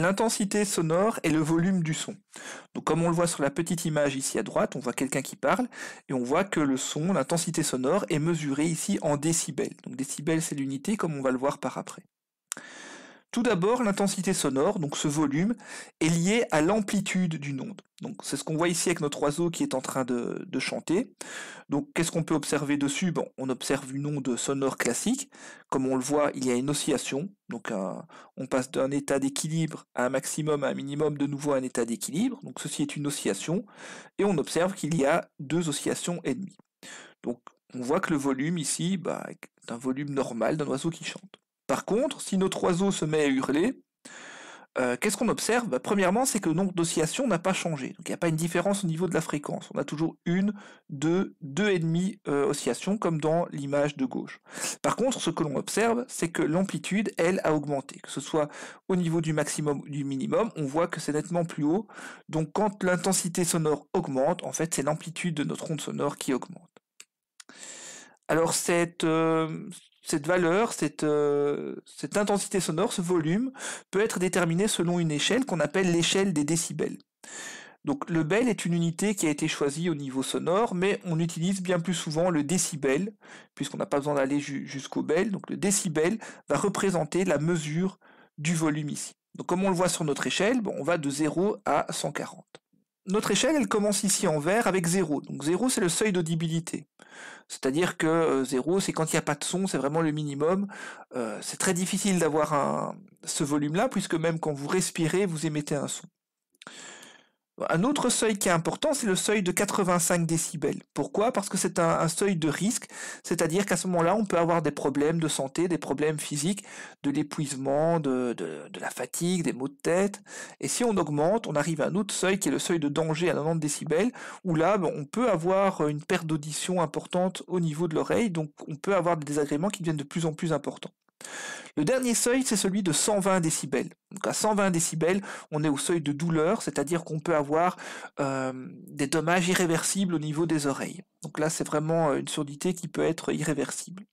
l'intensité sonore et le volume du son. Donc comme on le voit sur la petite image ici à droite, on voit quelqu'un qui parle et on voit que le son, l'intensité sonore est mesurée ici en décibels. Donc décibels c'est l'unité comme on va le voir par après. Tout d'abord, l'intensité sonore, donc ce volume, est lié à l'amplitude d'une onde. Donc c'est ce qu'on voit ici avec notre oiseau qui est en train de, chanter. Donc qu'est-ce qu'on peut observer dessus On observe une onde sonore classique. Comme on le voit, il y a une oscillation. Donc on passe d'un état d'équilibre à un maximum, à un minimum, de nouveau à un état d'équilibre. Donc ceci est une oscillation. Et on observe qu'il y a deux oscillations et demie. Donc on voit que le volume ici bah, est un volume normal d'un oiseau qui chante. Par contre, si notre oiseau se met à hurler, euh, qu'est-ce qu'on observe bah, Premièrement, c'est que le nombre d'oscillations n'a pas changé. Donc il n'y a pas une différence au niveau de la fréquence. On a toujours une, deux, deux et demi euh, oscillations comme dans l'image de gauche. Par contre, ce que l'on observe, c'est que l'amplitude, elle, a augmenté. Que ce soit au niveau du maximum ou du minimum, on voit que c'est nettement plus haut. Donc quand l'intensité sonore augmente, en fait, c'est l'amplitude de notre onde sonore qui augmente. Alors cette, euh, cette valeur, euh, cette, intensité sonore, ce volume, peut être déterminé selon une échelle qu'on appelle l'échelle des décibels. Donc le bel est une unité qui a été choisie au niveau sonore, mais on utilise bien plus souvent le décibel, puisqu'on n'a pas besoin d'aller jusqu'au bel. Donc le décibel va représenter la mesure du volume ici. Donc comme on le voit sur notre échelle, on va de 0 à 140. Notre échelle, elle commence ici en vert avec 0. Donc 0, c'est le seuil d'audibilité. C'est-à-dire que 0, euh, c'est quand il n'y a pas de son, c'est vraiment le minimum. Euh, c'est très difficile d'avoir ce volume-là, puisque même quand vous respirez, vous émettez un son. Un autre seuil qui est important, c'est le seuil de 85 décibels. Pourquoi Parce que c'est un, seuil de risque, c'est-à-dire qu'à ce moment-là, on peut avoir des problèmes de santé, des problèmes physiques, de l'épuisement, de, de, la fatigue, des maux de tête. Et si on augmente, on arrive à un autre seuil qui est le seuil de danger à 90 décibels, où là, ben, on peut avoir une perte d'audition importante au niveau de l'oreille, donc on peut avoir des désagréments qui deviennent de plus en plus importants. Le dernier seuil, c'est celui de 120 décibels. Donc à 120 décibels, on est au seuil de douleur, c'est-à-dire qu'on peut avoir euh, des dommages irréversibles au niveau des oreilles. Donc là, c'est vraiment euh, une surdité qui peut être irréversible.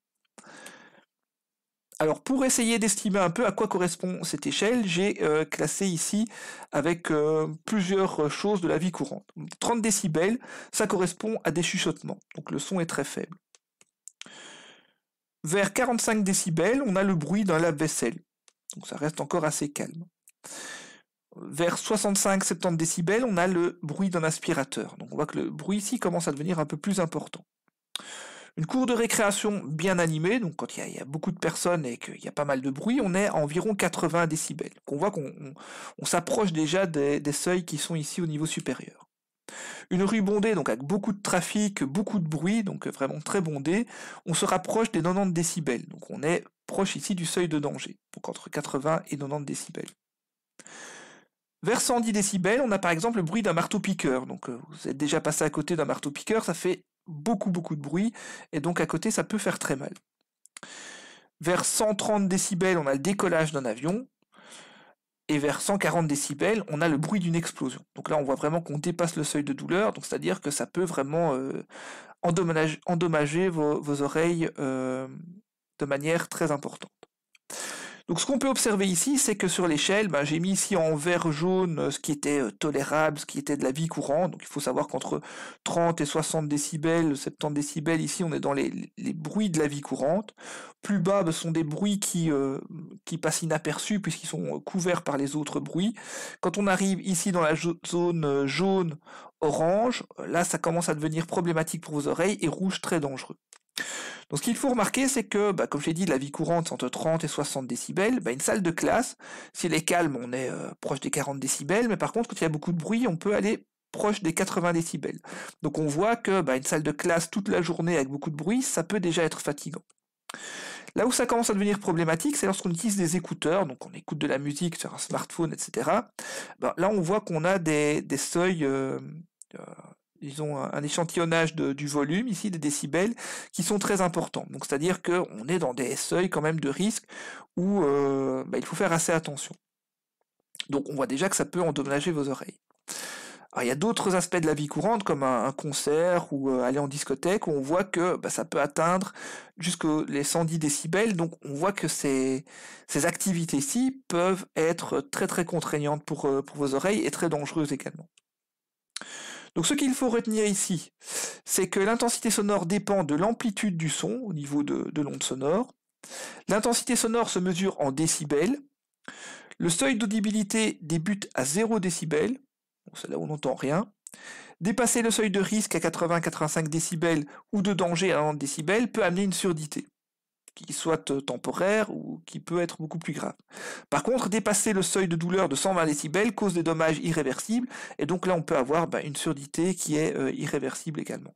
Alors pour essayer d'estimer un peu à quoi correspond cette échelle, j'ai euh, classé ici avec plusieurs choses de la vie courante. 30 décibels, ça correspond à des chuchotements, donc le son est très faible. Vers 45 décibels, on a le bruit d'un lave-vaisselle. Donc ça reste encore assez calme. Vers 65-70 décibels, on a le bruit d'un aspirateur. Donc on voit que le bruit ici commence à devenir un peu plus important. Une cour de récréation bien animée, donc quand il y, a beaucoup de personnes et qu'il y a pas mal de bruit, on est à environ 80 décibels. Donc on voit qu'on s'approche déjà des seuils qui sont ici au niveau supérieur. Une rue bondée, donc avec beaucoup de trafic, beaucoup de bruit, donc vraiment très bondée, on se rapproche des 90 décibels, donc on est proche ici du seuil de danger, donc entre 80 et 90 décibels. Vers 110 décibels, on a par exemple le bruit d'un marteau-piqueur, donc euh, vous êtes déjà passé à côté d'un marteau-piqueur, ça fait beaucoup beaucoup de bruit, et donc à côté ça peut faire très mal. Vers 130 décibels, on a le décollage d'un avion, et vers 140 décibels, on a le bruit d'une explosion. Donc là, on voit vraiment qu'on dépasse le seuil de douleur, donc c'est-à-dire que ça peut vraiment euh, endommager, vos, oreilles euh, de manière très importante. Donc ce qu'on peut observer ici, c'est que sur l'échelle, ben, j'ai mis ici en vert jaune euh, ce qui était euh, tolérable, ce qui était de la vie courante. Donc il faut savoir qu'entre 30 et 60 décibels, 70 décibels, ici on est dans les, bruits de la vie courante. Plus bas ben, sont des bruits qui, euh, qui passent inaperçus puisqu'ils sont couverts par les autres bruits. Quand on arrive ici dans la zone jaune, orange, là ça commence à devenir problématique pour vos oreilles et rouge très dangereux. Donc ce qu'il faut remarquer, c'est que, bah, comme je l'ai dit, la vie courante, entre 30 et 60 décibels, bah, une salle de classe, si elle est calme, on est euh, proche des 40 décibels, mais par contre, quand il y a beaucoup de bruit, on peut aller proche des 80 décibels. Donc on voit que bah, une salle de classe toute la journée avec beaucoup de bruit, ça peut déjà être fatigant. Là où ça commence à devenir problématique, c'est lorsqu'on utilise des écouteurs, donc on écoute de la musique sur un smartphone, etc. Bah, là, on voit qu'on a des, des seuils euh, euh, ils ont un, échantillonnage du volume ici, des décibels, qui sont très importants. Donc c'est-à-dire qu'on est dans des seuils quand même de risque où euh, bah, il faut faire assez attention. Donc on voit déjà que ça peut endommager vos oreilles. Alors, il y a d'autres aspects de la vie courante, comme un, concert ou euh, aller en discothèque, où on voit que bah, ça peut atteindre jusqu'aux les 110 décibels. Donc on voit que ces, ces activités-ci peuvent être très très contraignantes pour, euh, pour vos oreilles et très dangereuses également. Donc ce qu'il faut retenir ici, c'est que l'intensité sonore dépend de l'amplitude du son au niveau de, l'onde sonore. L'intensité sonore se mesure en décibels. Le seuil d'audibilité débute à 0 décibels. c'est là où on n'entend rien. Dépasser le seuil de risque à 80-85 décibels ou de danger à 90 décibels peut amener une surdité qui soit euh, temporaire ou qui peut être beaucoup plus grave. Par contre, dépasser le seuil de douleur de 120 décibels cause des dommages irréversibles, et donc là on peut avoir bah, une surdité qui est euh, irréversible également.